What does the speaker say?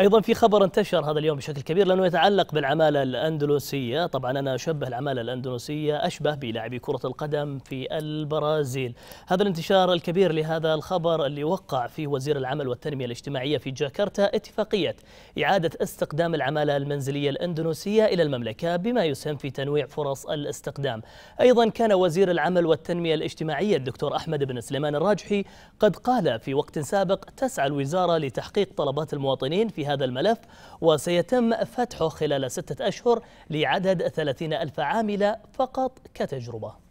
ايضا في خبر انتشر هذا اليوم بشكل كبير لانه يتعلق بالعماله الاندلسيه، طبعا انا اشبه العماله الاندلسيه اشبه بلاعبي كره القدم في البرازيل. هذا الانتشار الكبير لهذا الخبر اللي وقع فيه وزير العمل والتنميه الاجتماعيه في جاكرتا اتفاقيه اعاده استقدام العماله المنزليه الاندلسيه الى المملكه بما يسهم في تنويع فرص الاستقدام. ايضا كان وزير العمل والتنميه الاجتماعيه الدكتور احمد بن سليمان الراجحي قد قال في وقت سابق تسعى الوزاره لتحقيق طلبات المواطنين في هذا الملف وسيتم فتحه خلال ستة أشهر لعدد 30 ألف عاملة فقط كتجربة